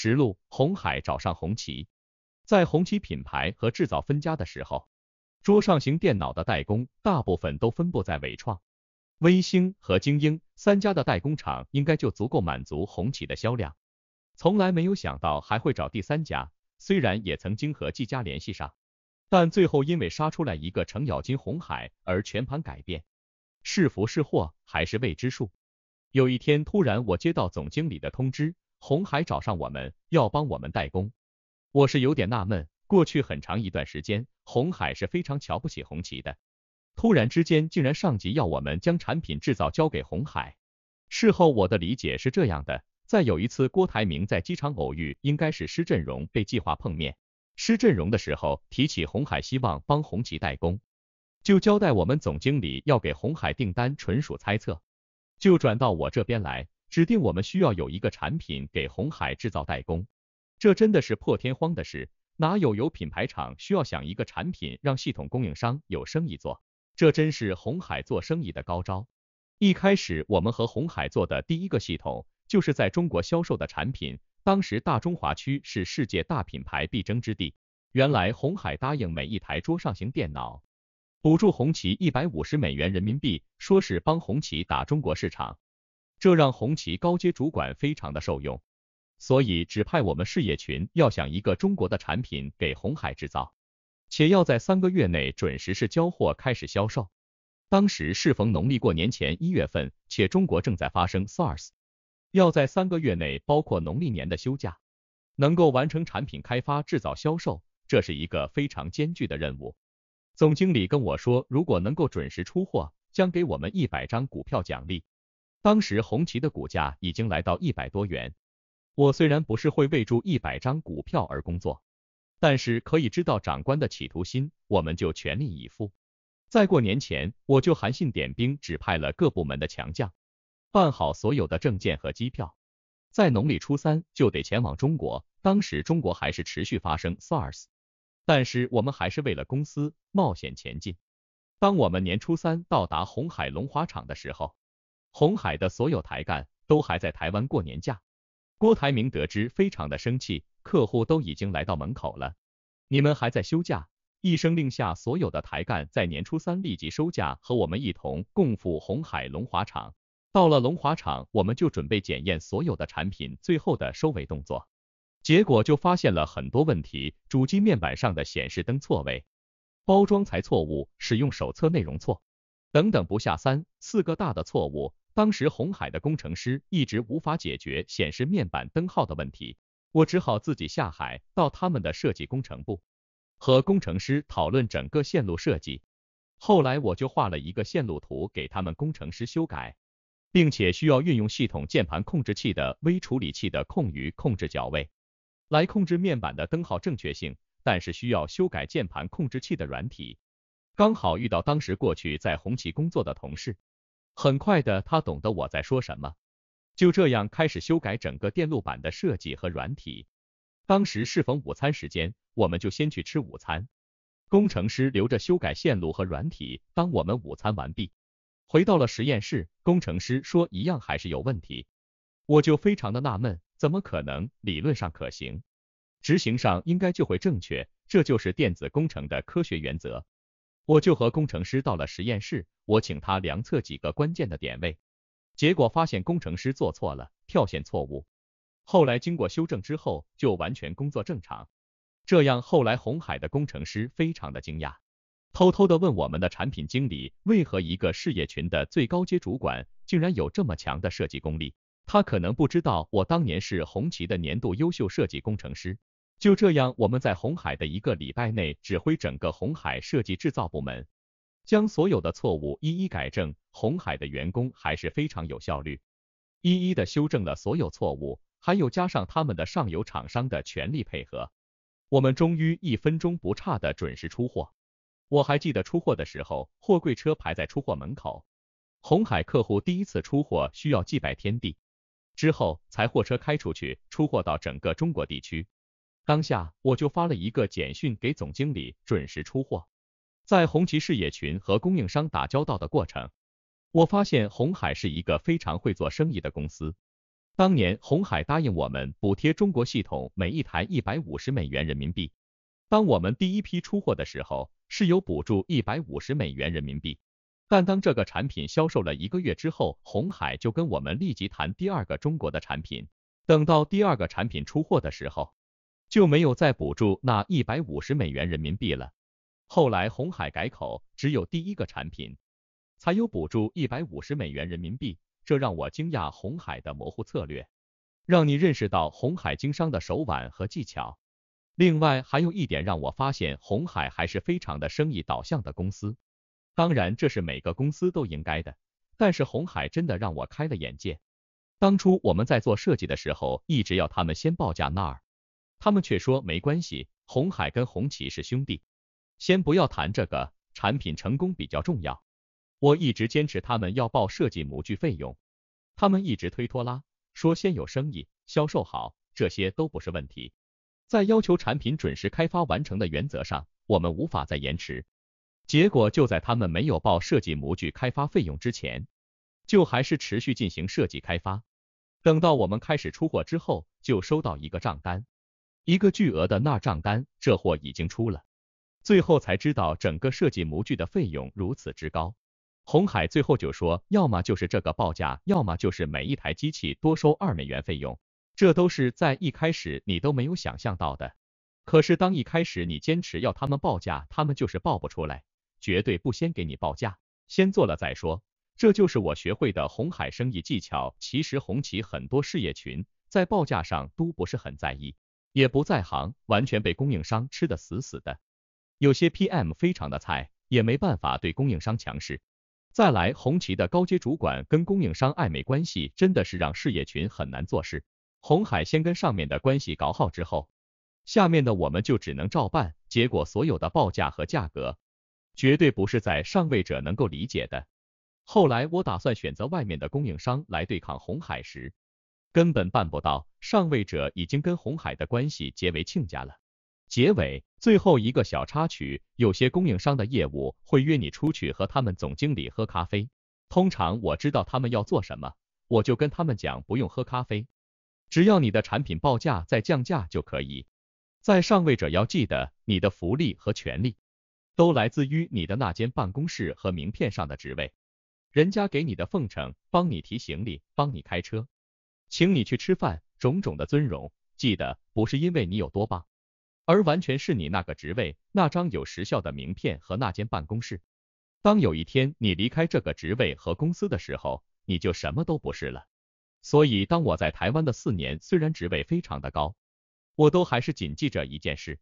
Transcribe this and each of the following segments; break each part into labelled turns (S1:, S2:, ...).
S1: 实录：红海找上红旗，在红旗品牌和制造分家的时候，桌上型电脑的代工大部分都分布在伟创、微星和精英三家的代工厂，应该就足够满足红旗的销量。从来没有想到还会找第三家，虽然也曾经和技嘉联系上，但最后因为杀出来一个程咬金红海而全盘改变，是福是祸还是未知数。有一天突然我接到总经理的通知。红海找上我们，要帮我们代工，我是有点纳闷。过去很长一段时间，红海是非常瞧不起红旗的，突然之间竟然上级要我们将产品制造交给红海。事后我的理解是这样的，在有一次郭台铭在机场偶遇，应该是施振荣被计划碰面，施振荣的时候提起红海希望帮红旗代工，就交代我们总经理要给红海订单，纯属猜测，就转到我这边来。指定我们需要有一个产品给红海制造代工，这真的是破天荒的事，哪有有品牌厂需要想一个产品让系统供应商有生意做？这真是红海做生意的高招。一开始我们和红海做的第一个系统就是在中国销售的产品，当时大中华区是世界大品牌必争之地。原来红海答应每一台桌上型电脑补助红旗一百五十美元人民币，说是帮红旗打中国市场。这让红旗高阶主管非常的受用，所以指派我们事业群要想一个中国的产品给红海制造，且要在三个月内准时是交货开始销售。当时适逢农历过年前一月份，且中国正在发生 SARS，要在三个月内包括农历年的休假，能够完成产品开发、制造、销售，这是一个非常艰巨的任务。总经理跟我说，如果能够准时出货，将给我们一百张股票奖励。当时红旗的股价已经来到一百多元。我虽然不是会为住一百张股票而工作，但是可以知道长官的企图心，我们就全力以赴。在过年前，我就韩信点兵，指派了各部门的强将，办好所有的证件和机票，在农历初三就得前往中国。当时中国还是持续发生 SARS，但是我们还是为了公司冒险前进。当我们年初三到达红海龙华厂的时候，红海的所有台干都还在台湾过年假，郭台铭得知非常的生气，客户都已经来到门口了，你们还在休假，一声令下，所有的台干在年初三立即收假，和我们一同共赴红海龙华厂。到了龙华厂，我们就准备检验所有的产品，最后的收尾动作，结果就发现了很多问题，主机面板上的显示灯错位，包装材错误，使用手册内容错。等等，不下三四个大的错误，当时红海的工程师一直无法解决显示面板灯号的问题，我只好自己下海到他们的设计工程部，和工程师讨论整个线路设计。后来我就画了一个线路图给他们工程师修改，并且需要运用系统键盘控制器的微处理器的控余控制脚位，来控制面板的灯号正确性，但是需要修改键盘控制器的软体。刚好遇到当时过去在红旗工作的同事，很快的他懂得我在说什么，就这样开始修改整个电路板的设计和软体。当时适逢午餐时间，我们就先去吃午餐。工程师留着修改线路和软体。当我们午餐完毕，回到了实验室，工程师说一样还是有问题，我就非常的纳闷，怎么可能？理论上可行，执行上应该就会正确，这就是电子工程的科学原则。我就和工程师到了实验室，我请他量测几个关键的点位，结果发现工程师做错了，跳线错误。后来经过修正之后，就完全工作正常。这样后来红海的工程师非常的惊讶，偷偷的问我们的产品经理，为何一个事业群的最高阶主管，竟然有这么强的设计功力？他可能不知道我当年是红旗的年度优秀设计工程师。就这样，我们在红海的一个礼拜内，指挥整个红海设计制造部门，将所有的错误一一改正。红海的员工还是非常有效率，一一的修正了所有错误，还有加上他们的上游厂商的全力配合，我们终于一分钟不差的准时出货。我还记得出货的时候，货柜车排在出货门口，红海客户第一次出货需要祭拜天地，之后才货车开出去出货到整个中国地区。当下我就发了一个简讯给总经理，准时出货。在红旗事业群和供应商打交道的过程，我发现红海是一个非常会做生意的公司。当年红海答应我们补贴中国系统每一台一百五十美元人民币。当我们第一批出货的时候，是有补助一百五十美元人民币。但当这个产品销售了一个月之后，红海就跟我们立即谈第二个中国的产品。等到第二个产品出货的时候。就没有再补助那一百五十美元人民币了。后来红海改口，只有第一个产品才有补助一百五十美元人民币，这让我惊讶红海的模糊策略，让你认识到红海经商的手腕和技巧。另外还有一点让我发现，红海还是非常的生意导向的公司。当然这是每个公司都应该的，但是红海真的让我开了眼界。当初我们在做设计的时候，一直要他们先报价那儿。他们却说没关系，红海跟红旗是兄弟，先不要谈这个，产品成功比较重要。我一直坚持他们要报设计模具费用，他们一直推拖拉，说先有生意，销售好，这些都不是问题。在要求产品准时开发完成的原则上，我们无法再延迟。结果就在他们没有报设计模具开发费用之前，就还是持续进行设计开发。等到我们开始出货之后，就收到一个账单。一个巨额的那账单，这货已经出了，最后才知道整个设计模具的费用如此之高。红海最后就说，要么就是这个报价，要么就是每一台机器多收二美元费用，这都是在一开始你都没有想象到的。可是当一开始你坚持要他们报价，他们就是报不出来，绝对不先给你报价，先做了再说。这就是我学会的红海生意技巧。其实红旗很多事业群在报价上都不是很在意。也不在行，完全被供应商吃得死死的。有些 PM 非常的菜，也没办法对供应商强势。再来，红旗的高阶主管跟供应商暧昧关系，真的是让事业群很难做事。红海先跟上面的关系搞好之后，下面的我们就只能照办。结果所有的报价和价格，绝对不是在上位者能够理解的。后来我打算选择外面的供应商来对抗红海时，根本办不到，上位者已经跟红海的关系结为亲家了。结尾，最后一个小插曲，有些供应商的业务会约你出去和他们总经理喝咖啡，通常我知道他们要做什么，我就跟他们讲不用喝咖啡，只要你的产品报价在降价就可以。在上位者要记得，你的福利和权利，都来自于你的那间办公室和名片上的职位，人家给你的奉承，帮你提行李，帮你开车。请你去吃饭，种种的尊荣，记得不是因为你有多棒，而完全是你那个职位、那张有时效的名片和那间办公室。当有一天你离开这个职位和公司的时候，你就什么都不是了。所以，当我在台湾的四年，虽然职位非常的高，我都还是谨记着一件事，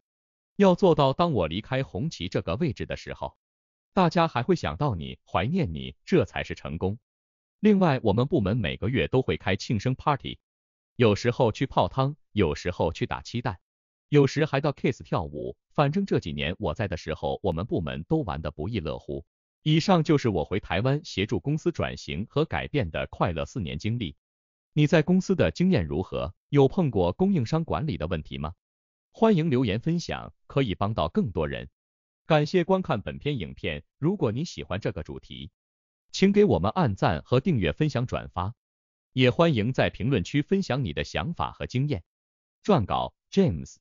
S1: 要做到当我离开红旗这个位置的时候，大家还会想到你，怀念你，这才是成功。另外，我们部门每个月都会开庆生 party，有时候去泡汤，有时候去打期蛋，有时还到 KISS 跳舞。反正这几年我在的时候，我们部门都玩得不亦乐乎。以上就是我回台湾协助公司转型和改变的快乐四年经历。你在公司的经验如何？有碰过供应商管理的问题吗？欢迎留言分享，可以帮到更多人。感谢观看本篇影片，如果你喜欢这个主题。请给我们按赞和订阅、分享、转发，也欢迎在评论区分享你的想法和经验。撰稿：James。